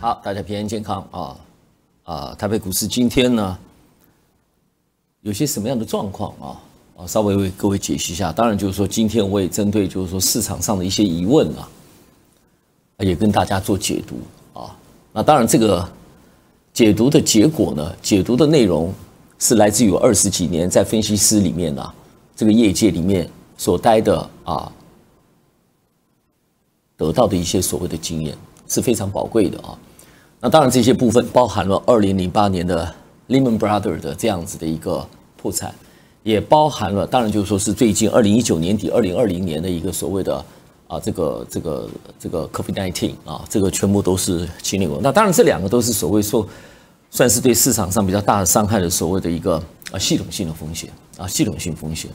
好，大家平安健康啊！啊，台北股市今天呢，有些什么样的状况啊？啊，稍微为各位解析一下。当然，就是说今天我也针对就是说市场上的一些疑问啊，也跟大家做解读啊。那当然，这个解读的结果呢，解读的内容是来自于我二十几年在分析师里面呢，这个业界里面所待的啊，得到的一些所谓的经验是非常宝贵的啊。那当然，这些部分包含了2008年的 Lemon Brothers 的这样子的一个破产，也包含了当然就是说是最近2019年底、2020年的一个所谓的啊这个这个这个 COVID-19 啊，这个全部都是清理过。那当然，这两个都是所谓说算是对市场上比较大的伤害的所谓的一个啊系统性的风险啊系统性风险。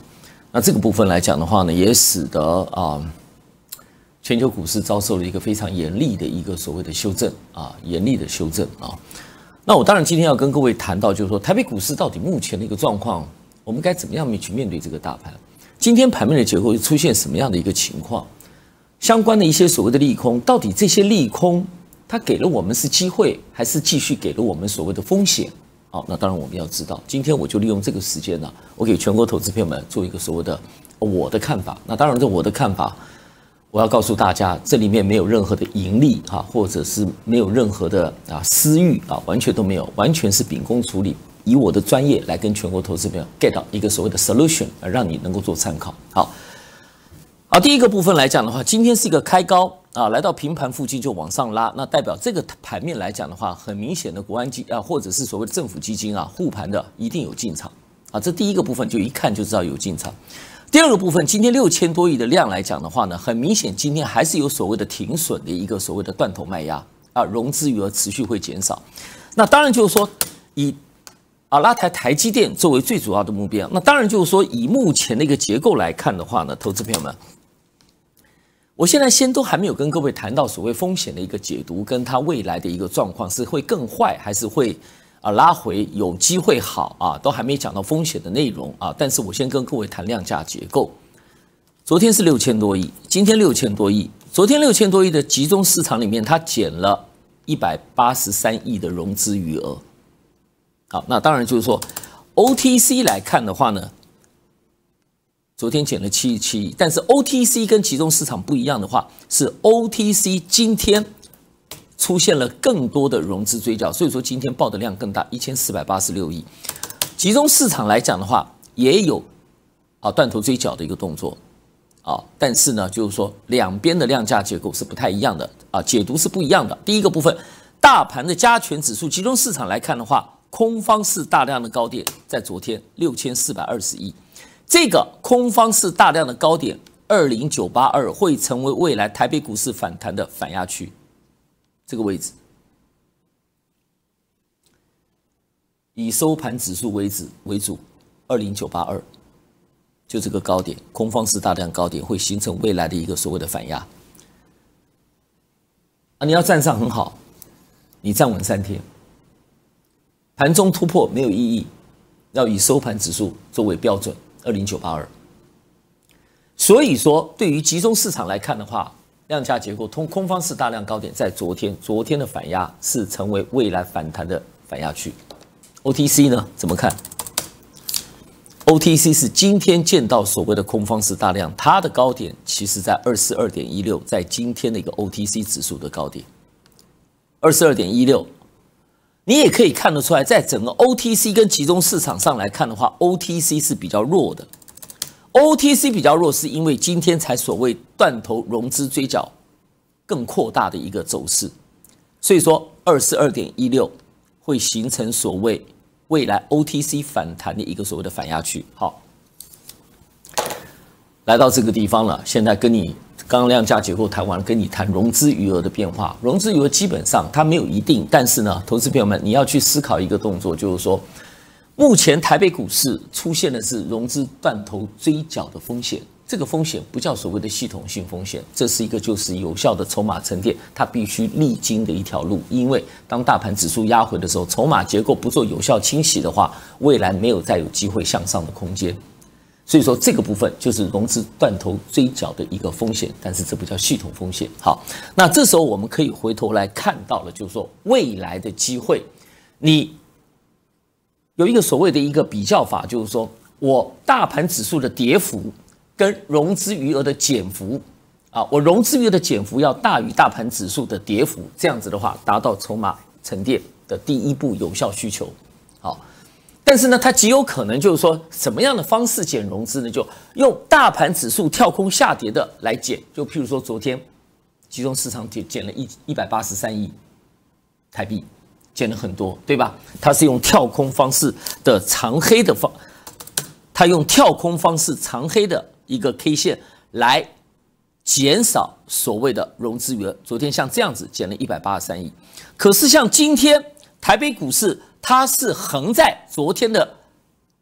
那这个部分来讲的话呢，也使得啊。全球股市遭受了一个非常严厉的一个所谓的修正啊，严厉的修正啊。那我当然今天要跟各位谈到，就是说台北股市到底目前的一个状况，我们该怎么样面去面对这个大盘？今天盘面的结构会出现什么样的一个情况？相关的一些所谓的利空，到底这些利空它给了我们是机会，还是继续给了我们所谓的风险？好，那当然我们要知道，今天我就利用这个时间呢，我给全国投资朋友们做一个所谓的我的看法。那当然，这我的看法。我要告诉大家，这里面没有任何的盈利啊，或者是没有任何的啊私欲啊，完全都没有，完全是秉公处理，以我的专业来跟全国投资朋友 get 到一个所谓的 solution，让你能够做参考。好，好，第一个部分来讲的话，今天是一个开高啊，来到平盘附近就往上拉，那代表这个盘面来讲的话，很明显的国安基啊，或者是所谓的政府基金啊，护盘的一定有进场啊，这第一个部分就一看就知道有进场。第二个部分，今天六千多亿的量来讲的话呢，很明显，今天还是有所谓的停损的一个所谓的断头卖压啊，融资余额持续会减少。那当然就是说，以啊拉台台积电作为最主要的目标，那当然就是说，以目前的一个结构来看的话呢，投资朋友们，我现在先都还没有跟各位谈到所谓风险的一个解读，跟它未来的一个状况是会更坏还是会。啊，拉回有机会好啊，都还没讲到风险的内容啊。但是我先跟各位谈量价结构。昨天是六千多亿，今天六千多亿。昨天六千多亿的集中市场里面，它减了一百八十三亿的融资余额。好，那当然就是说，OTC 来看的话呢，昨天减了七十七亿。但是 OTC 跟集中市场不一样的话，是 OTC 今天。出现了更多的融资追缴，所以说今天报的量更大，一千四百八十六亿。集中市场来讲的话，也有啊断头追缴的一个动作啊，但是呢，就是说两边的量价结构是不太一样的啊，解读是不一样的。第一个部分，大盘的加权指数集中市场来看的话，空方是大量的高点，在昨天六千四百二十亿，这个空方是大量的高点二零九八二会成为未来台北股市反弹的反压区。这个位置，以收盘指数为止为主，二零九八二，就这个高点，空方是大量高点，会形成未来的一个所谓的反压。啊，你要站上很好，你站稳三天，盘中突破没有意义，要以收盘指数作为标准，二零九八二。所以说，对于集中市场来看的话。量价结构，通空方是大量高点，在昨天，昨天的反压是成为未来反弹的反压区。OTC 呢怎么看？OTC 是今天见到所谓的空方是大量，它的高点其实在二十二点一六，在今天的一个 OTC 指数的高点，二十二点一六，你也可以看得出来，在整个 OTC 跟集中市场上来看的话，OTC 是比较弱的。OTC 比较弱，是因为今天才所谓断头融资追缴更扩大的一个走势，所以说二十二点一六会形成所谓未来 OTC 反弹的一个所谓的反压区。好，来到这个地方了，现在跟你刚刚量价结构谈完了，跟你谈融资余额的变化。融资余额基本上它没有一定，但是呢，投资朋友们你要去思考一个动作，就是说。目前台北股市出现的是融资断头追缴的风险，这个风险不叫所谓的系统性风险，这是一个就是有效的筹码沉淀，它必须历经的一条路。因为当大盘指数压回的时候，筹码结构不做有效清洗的话，未来没有再有机会向上的空间。所以说这个部分就是融资断头追缴的一个风险，但是这不叫系统风险。好，那这时候我们可以回头来看到了，就是说未来的机会，你。有一个所谓的一个比较法，就是说我大盘指数的跌幅跟融资余额的减幅，啊，我融资余额的减幅要大于大盘指数的跌幅，这样子的话，达到筹码沉淀的第一步有效需求，好，但是呢，它极有可能就是说，什么样的方式减融资呢？就用大盘指数跳空下跌的来减，就譬如说昨天，集中市场减减了一一百八十三亿台币。减了很多，对吧？它是用跳空方式的长黑的方，它用跳空方式长黑的一个 K 线来减少所谓的融资余额。昨天像这样子减了一百八十三亿，可是像今天台北股市它是横在昨天的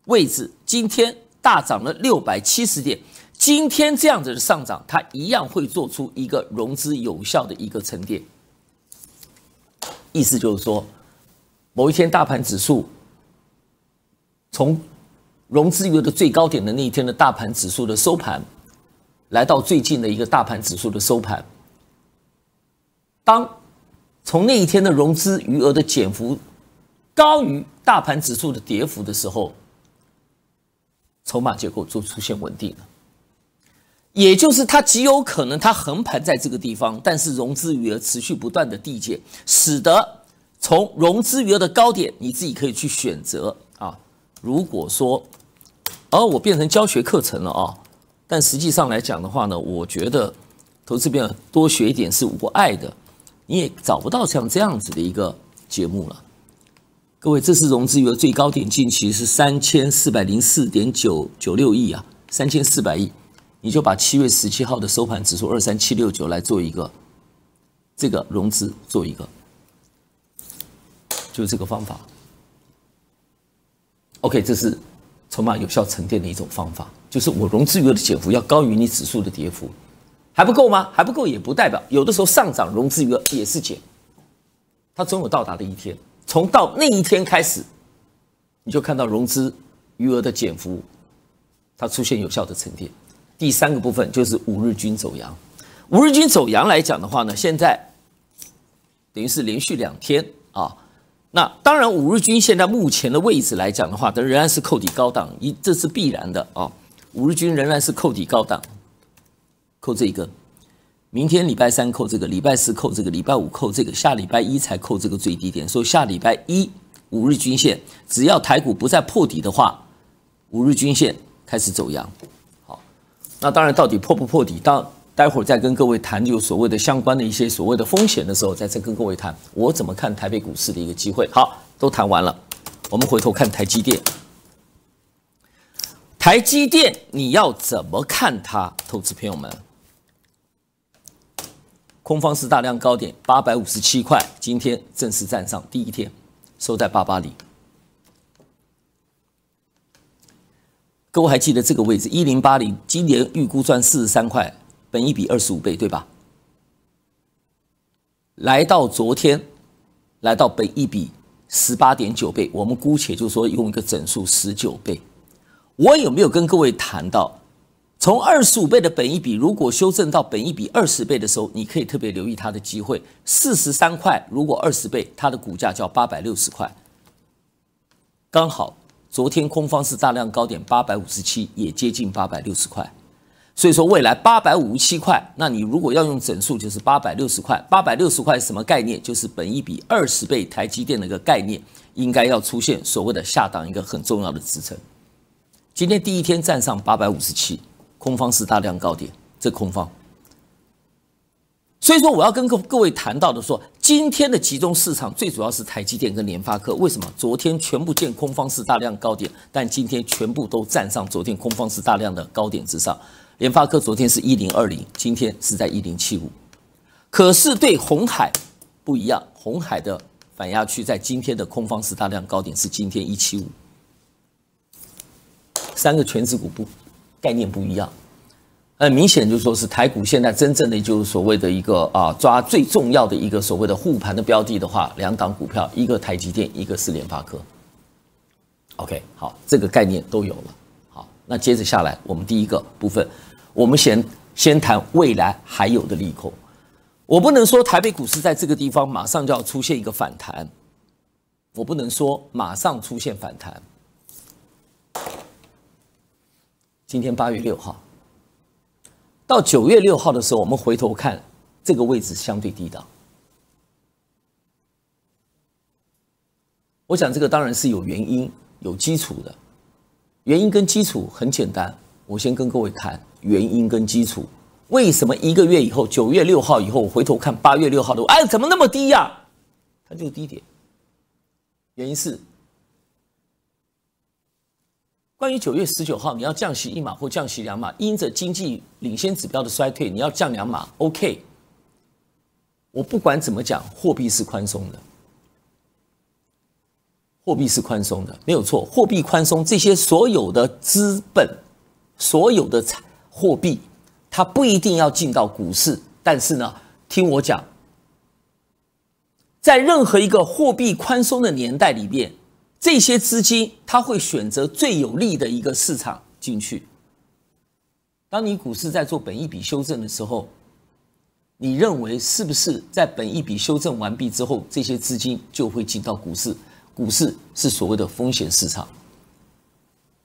位置，今天大涨了六百七十点，今天这样子的上涨，它一样会做出一个融资有效的一个沉淀，意思就是说。某一天，大盘指数从融资余额的最高点的那一天的大盘指数的收盘，来到最近的一个大盘指数的收盘。当从那一天的融资余额的减幅高于大盘指数的跌幅的时候，筹码结构就出现稳定了。也就是它极有可能它横盘在这个地方，但是融资余额持续不断的递减，使得。从融资余额的高点，你自己可以去选择啊。如果说，而我变成教学课程了啊，但实际上来讲的话呢，我觉得投资变多学一点是无碍的，你也找不到像这样子的一个节目了。各位，这是融资余额最高点，近期是三千四百零四点九九六亿啊，三千四百亿，你就把七月十七号的收盘指数二三七六九来做一个这个融资做一个。就是这个方法，OK，这是筹码有效沉淀的一种方法。就是我融资余额的减幅要高于你指数的跌幅，还不够吗？还不够也不代表，有的时候上涨融资余额也是减，它总有到达的一天。从到那一天开始，你就看到融资余额的减幅，它出现有效的沉淀。第三个部分就是五日均走阳，五日均走阳来讲的话呢，现在等于是连续两天啊。那当然，五日均线在目前的位置来讲的话，它仍然是扣底高档，一这是必然的啊。五日均仍然是扣底高档，扣这个，明天礼拜三扣这个，礼拜四扣这个，礼拜五扣这个，下礼拜一才扣这个最低点。所以下礼拜一五日均线，只要台股不再破底的话，五日均线开始走阳。好，那当然到底破不破底到？待会儿再跟各位谈，就所谓的相关的一些所谓的风险的时候，再跟各位谈，我怎么看台北股市的一个机会？好，都谈完了，我们回头看台积电。台积电，你要怎么看它？投资朋友们，空方是大量高点，八百五十七块，今天正式站上第一天，收在八八里。各位还记得这个位置一零八零？今年预估赚四十三块。本一比二十五倍对吧？来到昨天，来到本一比十八点九倍，我们姑且就说用一个整数十九倍。我有没有跟各位谈到，从二十五倍的本一比，如果修正到本一比二十倍的时候，你可以特别留意它的机会。四十三块，如果二十倍，它的股价叫八百六十块，刚好昨天空方是大量高点八百五十七，也接近八百六十块。所以说，未来八百五十七块，那你如果要用整数，就是八百六十块。八百六十块是什么概念？就是本一比二十倍台积电的一个概念，应该要出现所谓的下档一个很重要的支撑。今天第一天站上八百五十七，空方是大量高点，这空方。所以说，我要跟各各位谈到的说，今天的集中市场最主要是台积电跟联发科。为什么？昨天全部见空方是大量高点，但今天全部都站上昨天空方是大量的高点之上。联发科昨天是一零二零，今天是在一零七五，可是对红海不一样，红海的反压区在今天的空方十大量高点是今天一七五，三个全资股不概念不一样，很明显就说是台股现在真正的就是所谓的一个啊抓最重要的一个所谓的护盘的标的的话，两档股票，一个台积电，一个是联发科。OK，好，这个概念都有了，好，那接着下来我们第一个部分。我们先先谈未来还有的利空。我不能说台北股市在这个地方马上就要出现一个反弹，我不能说马上出现反弹。今天八月六号到九月六号的时候，我们回头看这个位置相对低档。我想这个当然是有原因、有基础的。原因跟基础很简单，我先跟各位谈。原因跟基础，为什么一个月以后，九月六号以后回头看八月六号的，哎，怎么那么低呀？它就是低点。原因是关于九月十九号，你要降息一码或降息两码，因着经济领先指标的衰退，你要降两码。OK，我不管怎么讲，货币是宽松的，货币是宽松的，没有错。货币宽松，这些所有的资本，所有的产。货币，它不一定要进到股市，但是呢，听我讲，在任何一个货币宽松的年代里边，这些资金它会选择最有利的一个市场进去。当你股市在做本一笔修正的时候，你认为是不是在本一笔修正完毕之后，这些资金就会进到股市？股市是所谓的风险市场。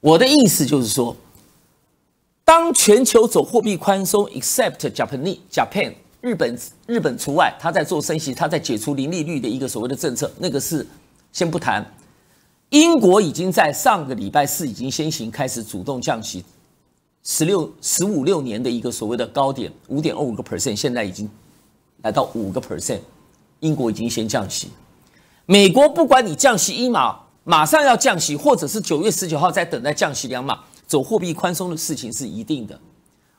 我的意思就是说。当全球走货币宽松，except Japanese Japan 日本日本除外，他在做升息，他在解除零利率的一个所谓的政策，那个是先不谈。英国已经在上个礼拜四已经先行开始主动降息，十六十五六年的一个所谓的高点五点二五个 percent，现在已经来到五个 percent，英国已经先降息。美国不管你降息一码，马上要降息，或者是九月十九号在等待降息两码。走货币宽松的事情是一定的，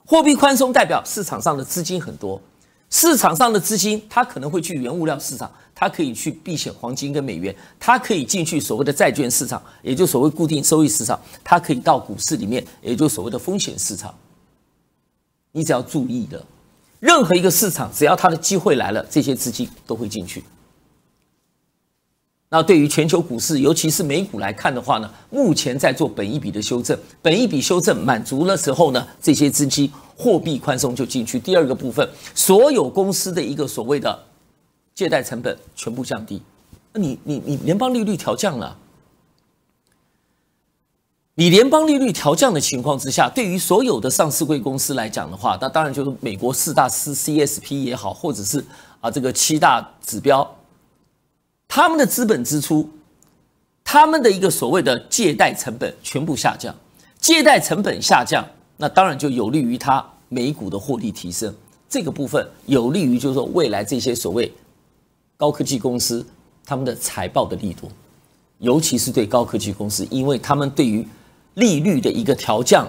货币宽松代表市场上的资金很多，市场上的资金它可能会去原物料市场，它可以去避险黄金跟美元，它可以进去所谓的债券市场，也就所谓固定收益市场，它可以到股市里面，也就所谓的风险市场。你只要注意的，任何一个市场，只要它的机会来了，这些资金都会进去。那对于全球股市，尤其是美股来看的话呢，目前在做本一笔的修正，本一笔修正满足了时候呢，这些资金货币宽松就进去。第二个部分，所有公司的一个所谓的借贷成本全部降低，那你你你联邦利率调降了，你联邦利率调降的情况之下，对于所有的上市贵公司来讲的话，那当然就是美国四大 C CSP 也好，或者是啊这个七大指标。他们的资本支出，他们的一个所谓的借贷成本全部下降，借贷成本下降，那当然就有利于他美股的获利提升。这个部分有利于就是说未来这些所谓高科技公司他们的财报的力度，尤其是对高科技公司，因为他们对于利率的一个调降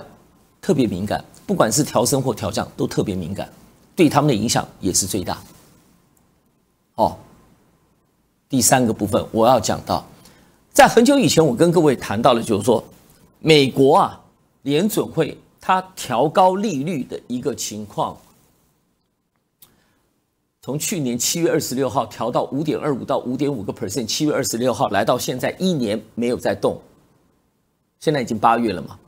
特别敏感，不管是调升或调降都特别敏感，对他们的影响也是最大。哦，第三个部分，我要讲到，在很久以前，我跟各位谈到了，就是说，美国啊，联准会它调高利率的一个情况，从去年七月二十六号调到五点二五到五点五个 percent，七月二十六号来到现在一年没有再动，现在已经八月了嘛，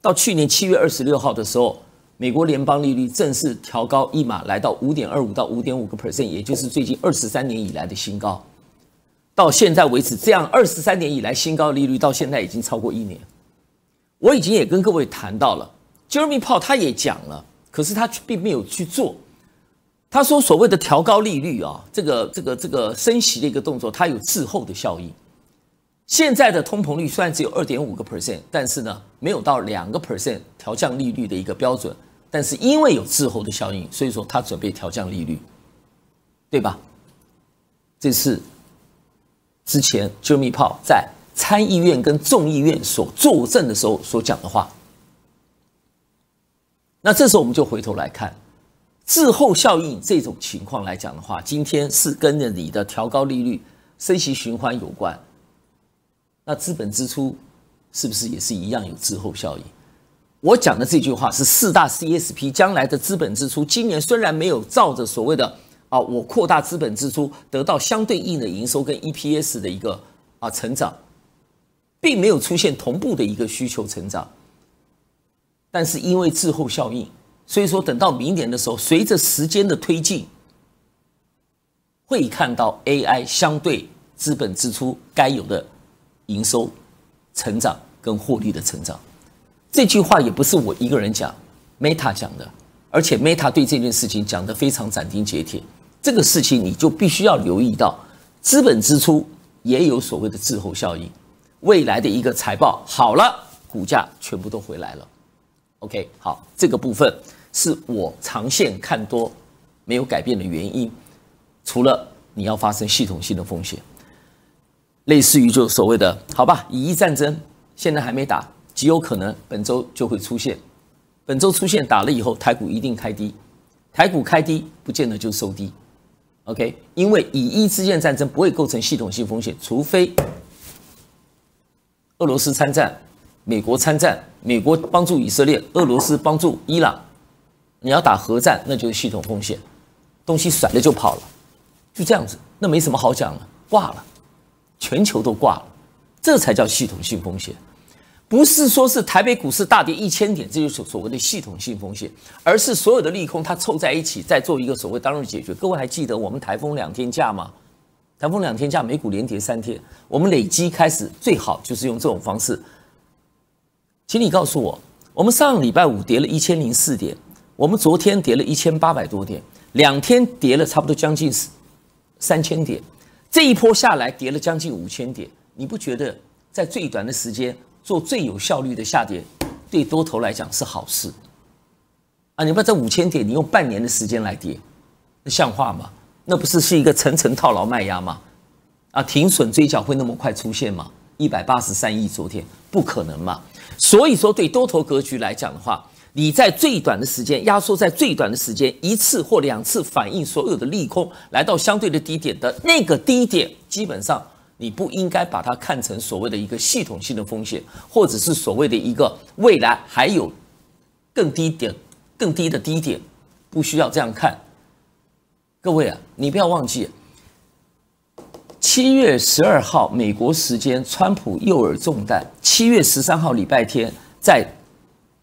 到去年七月二十六号的时候，美国联邦利率正式调高一码，来到五点二五到五点五个 percent，也就是最近二十三年以来的新高。到现在为止，这样二十三年以来新高利率到现在已经超过一年。我已经也跟各位谈到了，Jeremy Pao 他也讲了，可是他并没有去做。他说所谓的调高利率啊，这个这个这个升息的一个动作，它有滞后的效应。现在的通膨率虽然只有二点五个 percent，但是呢没有到两个 percent 调降利率的一个标准，但是因为有滞后的效应，所以说他准备调降利率，对吧？这是。之前 j i m 炮在参议院跟众议院所作证的时候所讲的话，那这时候我们就回头来看，滞后效应这种情况来讲的话，今天是跟着你的调高利率、升息循环有关。那资本支出是不是也是一样有滞后效应？我讲的这句话是四大 CSP 将来的资本支出，今年虽然没有照着所谓的。啊，我扩大资本支出，得到相对应的营收跟 EPS 的一个啊成长，并没有出现同步的一个需求成长。但是因为滞后效应，所以说等到明年的时候，随着时间的推进，会看到 AI 相对资本支出该有的营收成长跟获利的成长。这句话也不是我一个人讲，Meta 讲的，而且 Meta 对这件事情讲的非常斩钉截铁。这个事情你就必须要留意到，资本支出也有所谓的滞后效应。未来的一个财报好了，股价全部都回来了。OK，好，这个部分是我长线看多没有改变的原因，除了你要发生系统性的风险，类似于就所谓的，好吧，以一战争现在还没打，极有可能本周就会出现。本周出现打了以后，台股一定开低，台股开低不见得就收低。OK，因为以一之间战争不会构成系统性风险，除非俄罗斯参战，美国参战，美国帮助以色列，俄罗斯帮助伊朗。你要打核战，那就是系统风险，东西甩了就跑了，就这样子，那没什么好讲了，挂了，全球都挂了，这才叫系统性风险。不是说是台北股市大跌一千点，这就所所谓的系统性风险，而是所有的利空它凑在一起，再做一个所谓当日解决。各位还记得我们台风两天假吗？台风两天假，美股连跌三天，我们累积开始最好就是用这种方式。请你告诉我，我们上礼拜五跌了一千零四点，我们昨天跌了一千八百多点，两天跌了差不多将近是三千点，这一波下来跌了将近五千点，你不觉得在最短的时间？做最有效率的下跌，对多头来讲是好事，啊，你不把这五千点你用半年的时间来跌，那像话吗？那不是是一个层层套牢卖压吗？啊，停损追缴会那么快出现吗？一百八十三亿昨天不可能嘛？所以说对多头格局来讲的话，你在最短的时间压缩在最短的时间一次或两次反映所有的利空来到相对的低点的那个低点，基本上。你不应该把它看成所谓的一个系统性的风险，或者是所谓的一个未来还有更低点、更低的低点，不需要这样看。各位啊，你不要忘记，七月十二号美国时间，川普右耳中弹；七月十三号礼拜天，在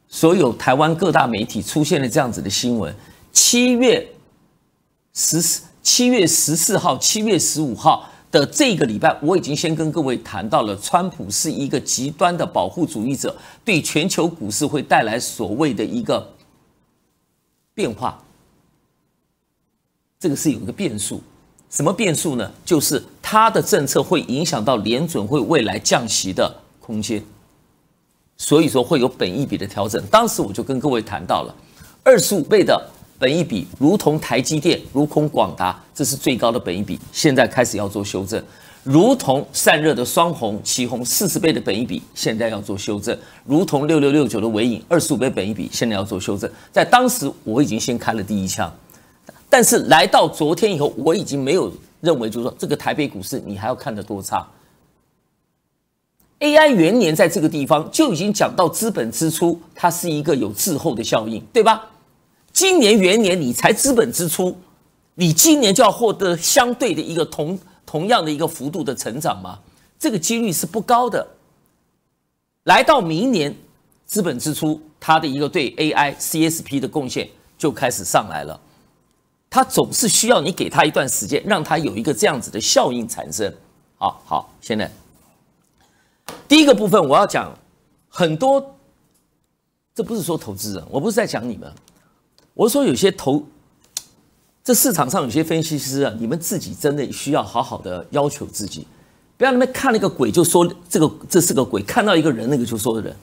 所有台湾各大媒体出现了这样子的新闻。七月十四、七月十四号、七月十五号。的这个礼拜，我已经先跟各位谈到了，川普是一个极端的保护主义者，对全球股市会带来所谓的一个变化。这个是有一个变数，什么变数呢？就是他的政策会影响到联准会未来降息的空间，所以说会有本一比的调整。当时我就跟各位谈到了，二十五倍的本一比，如同台积电，如同广达。这是最高的本一比，现在开始要做修正，如同散热的双红、旗红四十倍的本一比，现在要做修正；如同六六六九的尾影二十五倍本一比，现在要做修正。在当时我已经先开了第一枪，但是来到昨天以后，我已经没有认为，就是说这个台北股市你还要看的多差。AI 元年在这个地方就已经讲到资本支出，它是一个有滞后的效应对吧？今年元年你才资本支出。你今年就要获得相对的一个同同样的一个幅度的成长吗？这个几率是不高的。来到明年，资本支出它的一个对 AI CSP 的贡献就开始上来了，它总是需要你给它一段时间，让它有一个这样子的效应产生。好，好，现在第一个部分我要讲，很多这不是说投资人，我不是在讲你们，我说有些投。这市场上有些分析师啊，你们自己真的需要好好的要求自己，不要那么看那个鬼就说这个这是个鬼，看到一个人那个就说人。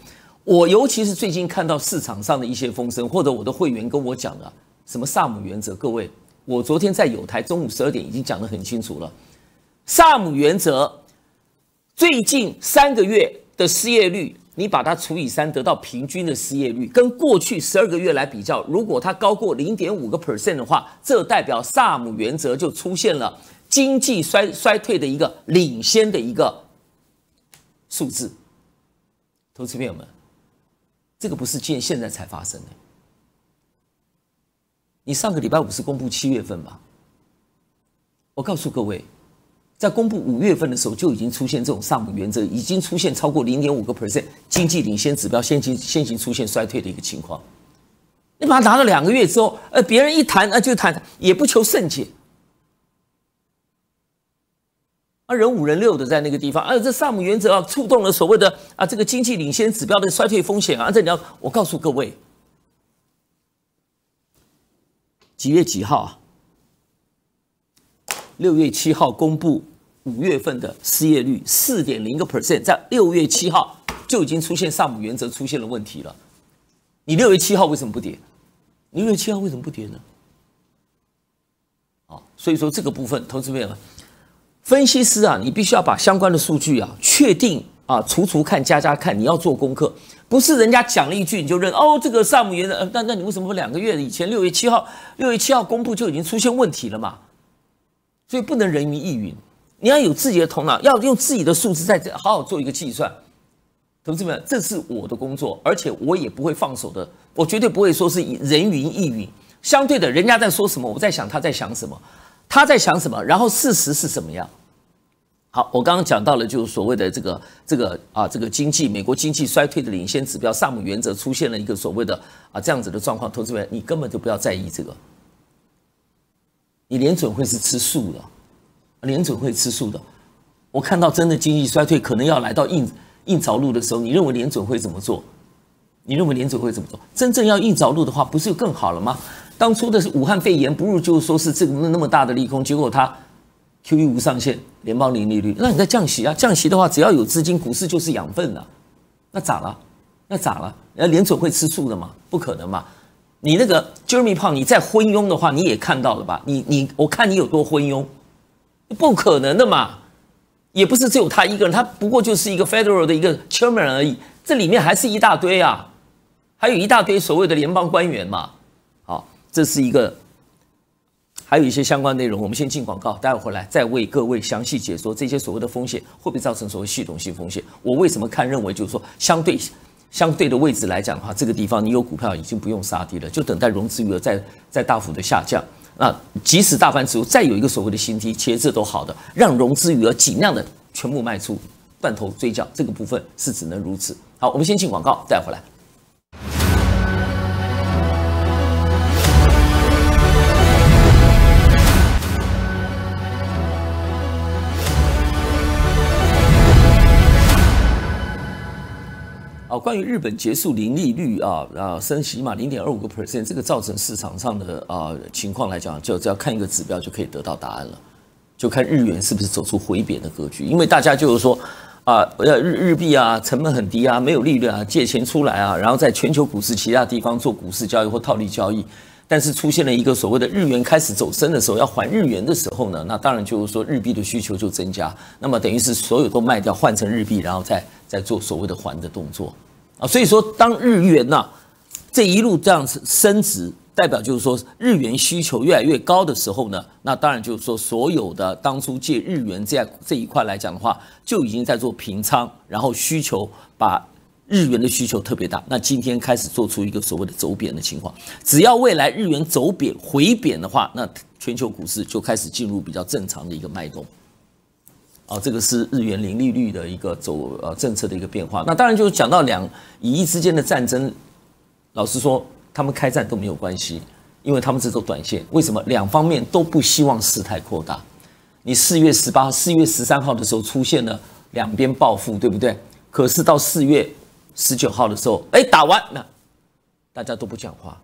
我尤其是最近看到市场上的一些风声，或者我的会员跟我讲啊，什么萨姆原则，各位，我昨天在有台中午十二点已经讲得很清楚了，萨姆原则最近三个月的失业率。你把它除以三，得到平均的失业率，跟过去十二个月来比较，如果它高过零点五个 percent 的话，这代表萨姆原则就出现了经济衰衰退的一个领先的一个数字。投资朋友们，这个不是现现在才发生的。你上个礼拜五是公布七月份吧？我告诉各位。在公布五月份的时候，就已经出现这种上姆原则已经出现超过零点五个 percent 经济领先指标先行先行出现衰退的一个情况。你把它拿了两个月之后，呃，别人一谈那就谈，也不求甚解。啊，人五人六的在那个地方，啊，这上姆原则啊触动了所谓的啊这个经济领先指标的衰退风险啊。这你要，我告诉各位，几月几号啊？六月七号公布。五月份的失业率四点零个 percent，在六月七号就已经出现上午原则出现了问题了。你六月七号为什么不跌？你六月七号为什么不跌呢？啊，所以说这个部分，投资朋友，分析师啊，你必须要把相关的数据啊确定啊，除除看，加加看，你要做功课，不是人家讲了一句你就认哦，这个上午原则，那那你为什么不两个月以前六月七号，六月七号公布就已经出现问题了嘛？所以不能人云亦云。你要有自己的头脑，要用自己的数字在这好好做一个计算，同志们，这是我的工作，而且我也不会放手的，我绝对不会说是人云亦云。相对的，人家在说什么，我在想他在想什么，他在想什么，然后事实是什么样？好，我刚刚讲到了，就是所谓的这个这个啊，这个经济，美国经济衰退的领先指标萨姆原则出现了一个所谓的啊这样子的状况，同志们，你根本就不要在意这个，你连准会是吃素的。联准会吃素的，我看到真的经济衰退可能要来到硬硬着陆的时候，你认为联准会怎么做？你认为联准会怎么做？真正要硬着陆的话，不是更好了吗？当初的是武汉肺炎，不如就说是这个那么大的利空，结果它 Q E 无上限，联邦零利率，那你在降息啊？降息的话，只要有资金，股市就是养分的，那咋了，那咋了，那联准会吃素的嘛？不可能嘛？你那个 Jeremy 胖，你再昏庸的话，你也看到了吧？你你我看你有多昏庸。不可能的嘛，也不是只有他一个人，他不过就是一个 federal 的一个 chairman 而已，这里面还是一大堆啊，还有一大堆所谓的联邦官员嘛。好，这是一个，还有一些相关内容，我们先进广告，待会回来再为各位详细解说这些所谓的风险会不会造成所谓系统性风险。我为什么看认为就是说相对相对的位置来讲的话，这个地方你有股票已经不用杀低了，就等待融资余额再再大幅的下降。那即使大盘指数再有一个所谓的新低，其实这都好的，让融资余额尽量的全部卖出，断头追缴，这个部分是只能如此。好，我们先进广告，再回来。啊，关于日本结束零利率啊，啊，升起码零点二五个 percent，这个造成市场上的啊情况来讲，就只要看一个指标就可以得到答案了，就看日元是不是走出回贬的格局，因为大家就是说啊，呃日日币啊成本很低啊，没有利率啊，借钱出来啊，然后在全球股市其他地方做股市交易或套利交易。但是出现了一个所谓的日元开始走升的时候，要还日元的时候呢，那当然就是说日币的需求就增加，那么等于是所有都卖掉换成日币，然后再再做所谓的还的动作，啊，所以说当日元呢这一路这样子升值，代表就是说日元需求越来越高的时候呢，那当然就是说所有的当初借日元这样这一块来讲的话，就已经在做平仓，然后需求把。日元的需求特别大，那今天开始做出一个所谓的走贬的情况。只要未来日元走贬、回贬的话，那全球股市就开始进入比较正常的一个脉动。啊，这个是日元零利率的一个走呃政策的一个变化。那当然就讲到两以一之间的战争，老实说，他们开战都没有关系，因为他们只走短线。为什么？两方面都不希望事态扩大。你四月十八、四月十三号的时候出现了两边报复，对不对？可是到四月。十九号的时候，哎，打完那，大家都不讲话，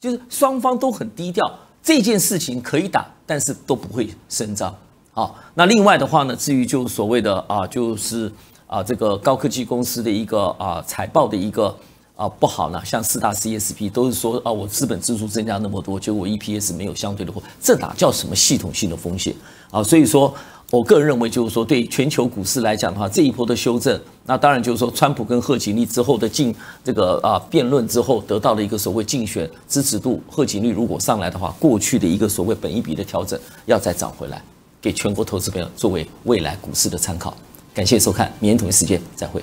就是双方都很低调。这件事情可以打，但是都不会声张。好，那另外的话呢，至于就所谓的啊，就是啊这个高科技公司的一个啊财报的一个。啊不好呢，像四大 CSP 都是说啊，我资本支出增加那么多，结果 EPS 没有相对的货，这哪叫什么系统性的风险啊？所以说，我个人认为就是说，对全球股市来讲的话，这一波的修正，那当然就是说，川普跟贺锦丽之后的竞这个啊辩论之后得到的一个所谓竞选支持度，贺锦丽如果上来的话，过去的一个所谓本一比的调整要再涨回来，给全国投资朋友作为未来股市的参考。感谢收看，明天同一时间再会。